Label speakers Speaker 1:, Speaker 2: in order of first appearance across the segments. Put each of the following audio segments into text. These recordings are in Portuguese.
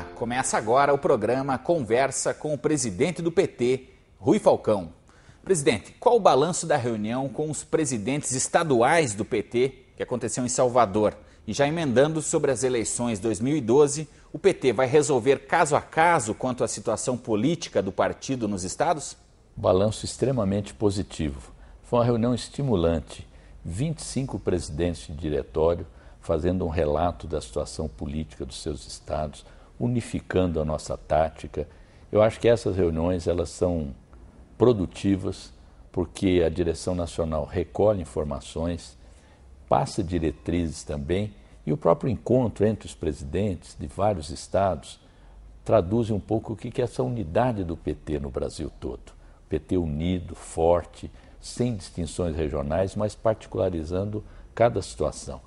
Speaker 1: começa agora o programa Conversa com o presidente do PT, Rui Falcão. Presidente, qual o balanço da reunião com os presidentes estaduais do PT que aconteceu em Salvador? E já emendando sobre as eleições 2012, o PT vai resolver caso a caso quanto à situação política do partido nos estados?
Speaker 2: Balanço extremamente positivo. Foi uma reunião estimulante. 25 presidentes de diretório fazendo um relato da situação política dos seus estados, unificando a nossa tática. Eu acho que essas reuniões elas são produtivas porque a direção nacional recolhe informações, passa diretrizes também e o próprio encontro entre os presidentes de vários estados traduz um pouco o que é essa unidade do PT no Brasil todo. PT unido, forte, sem distinções regionais, mas particularizando cada situação.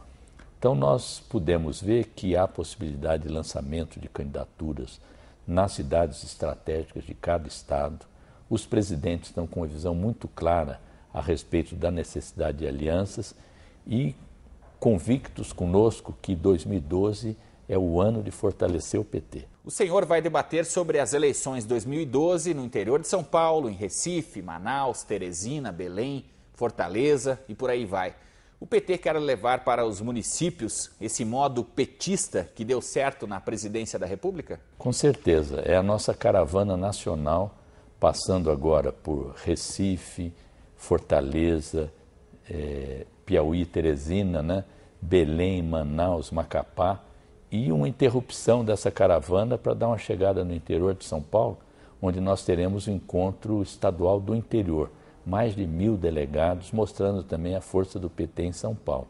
Speaker 2: Então, nós pudemos ver que há possibilidade de lançamento de candidaturas nas cidades estratégicas de cada estado. Os presidentes estão com uma visão muito clara a respeito da necessidade de alianças e convictos conosco que 2012 é o ano de fortalecer o PT.
Speaker 1: O senhor vai debater sobre as eleições 2012 no interior de São Paulo, em Recife, Manaus, Teresina, Belém, Fortaleza e por aí vai. O PT quer levar para os municípios esse modo petista que deu certo na presidência da República?
Speaker 2: Com certeza. É a nossa caravana nacional, passando agora por Recife, Fortaleza, é, Piauí, Teresina, né? Belém, Manaus, Macapá e uma interrupção dessa caravana para dar uma chegada no interior de São Paulo, onde nós teremos o encontro estadual do interior mais de mil delegados, mostrando também a força do PT em São Paulo.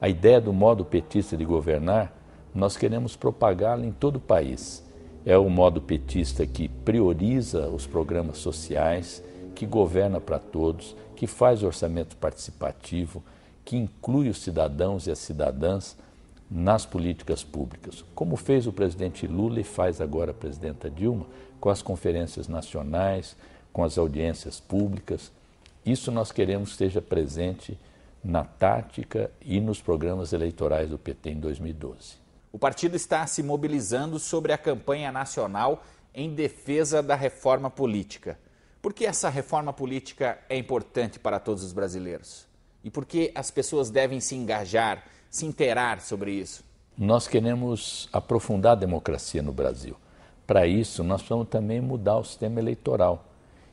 Speaker 2: A ideia do modo petista de governar, nós queremos propagá-la em todo o país. É o modo petista que prioriza os programas sociais, que governa para todos, que faz orçamento participativo, que inclui os cidadãos e as cidadãs nas políticas públicas, como fez o presidente Lula e faz agora a presidenta Dilma, com as conferências nacionais, com as audiências públicas, isso nós queremos que esteja presente na tática e nos programas eleitorais do PT em 2012.
Speaker 1: O partido está se mobilizando sobre a campanha nacional em defesa da reforma política. Por que essa reforma política é importante para todos os brasileiros? E por que as pessoas devem se engajar, se inteirar sobre isso?
Speaker 2: Nós queremos aprofundar a democracia no Brasil. Para isso, nós precisamos também mudar o sistema eleitoral.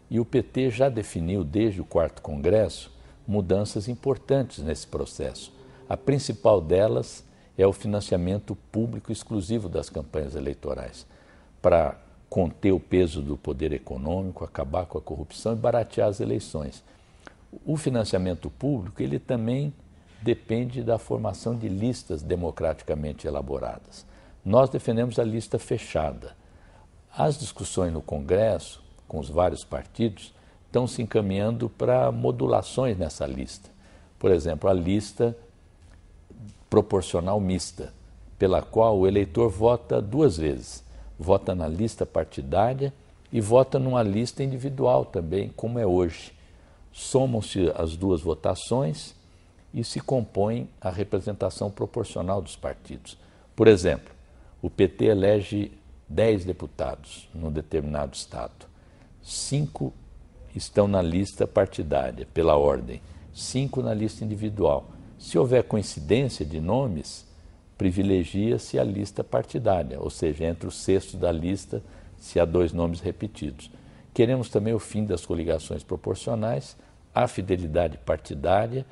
Speaker 2: E o PT já definiu, desde o quarto Congresso, mudanças importantes nesse processo. A principal delas é o financiamento público exclusivo das campanhas eleitorais, para conter o peso do poder econômico, acabar com a corrupção e baratear as eleições. O financiamento público, ele também depende da formação de listas democraticamente elaboradas. Nós defendemos a lista fechada. As discussões no Congresso com os vários partidos, estão se encaminhando para modulações nessa lista. Por exemplo, a lista proporcional mista, pela qual o eleitor vota duas vezes: vota na lista partidária e vota numa lista individual também, como é hoje. Somam-se as duas votações e se compõe a representação proporcional dos partidos. Por exemplo, o PT elege 10 deputados num determinado estado. Cinco estão na lista partidária, pela ordem, cinco na lista individual. Se houver coincidência de nomes, privilegia-se a lista partidária, ou seja, entre o sexto da lista se há dois nomes repetidos. Queremos também o fim das coligações proporcionais, a fidelidade partidária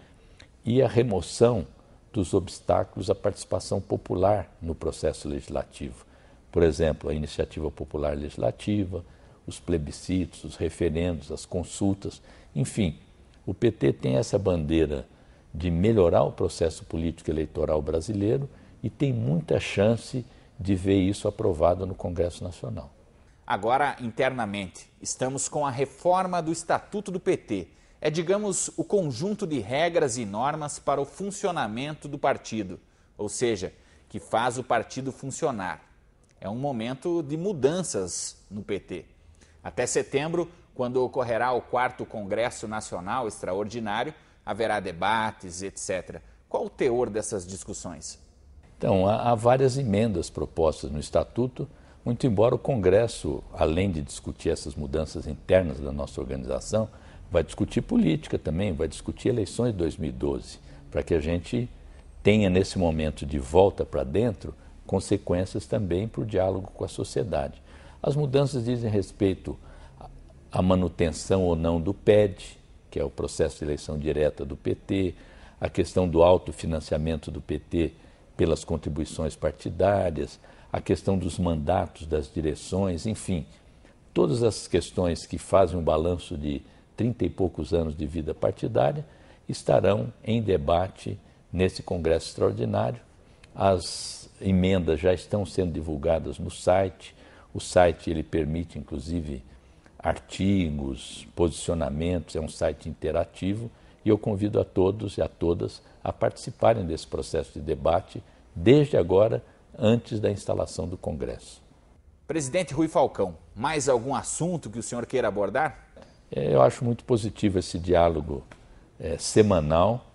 Speaker 2: e a remoção dos obstáculos à participação popular no processo legislativo. Por exemplo, a iniciativa popular legislativa, os plebiscitos, os referendos, as consultas, enfim, o PT tem essa bandeira de melhorar o processo político eleitoral brasileiro e tem muita chance de ver isso aprovado no Congresso Nacional.
Speaker 1: Agora, internamente, estamos com a reforma do Estatuto do PT. É, digamos, o conjunto de regras e normas para o funcionamento do partido, ou seja, que faz o partido funcionar. É um momento de mudanças no PT. Até setembro, quando ocorrerá o quarto Congresso Nacional Extraordinário, haverá debates, etc. Qual o teor dessas discussões?
Speaker 2: Então, há, há várias emendas propostas no Estatuto, muito embora o Congresso, além de discutir essas mudanças internas da nossa organização, vai discutir política também, vai discutir eleições de 2012, para que a gente tenha nesse momento de volta para dentro consequências também para o diálogo com a sociedade. As mudanças dizem respeito à manutenção ou não do PED, que é o processo de eleição direta do PT, a questão do autofinanciamento do PT pelas contribuições partidárias, a questão dos mandatos das direções, enfim, todas as questões que fazem um balanço de trinta e poucos anos de vida partidária estarão em debate nesse Congresso Extraordinário. As emendas já estão sendo divulgadas no site, o site ele permite inclusive artigos, posicionamentos, é um site interativo e eu convido a todos e a todas a participarem desse processo de debate desde agora, antes da instalação do Congresso.
Speaker 1: Presidente Rui Falcão, mais algum assunto que o senhor queira abordar?
Speaker 2: É, eu acho muito positivo esse diálogo é, semanal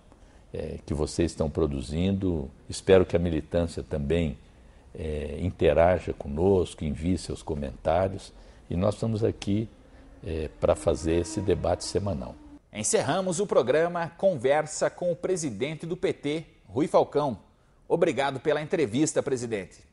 Speaker 2: é, que vocês estão produzindo. Espero que a militância também é, interaja conosco, envie seus comentários e nós estamos aqui é, para fazer esse debate semanal.
Speaker 1: Encerramos o programa Conversa com o presidente do PT, Rui Falcão. Obrigado pela entrevista, presidente.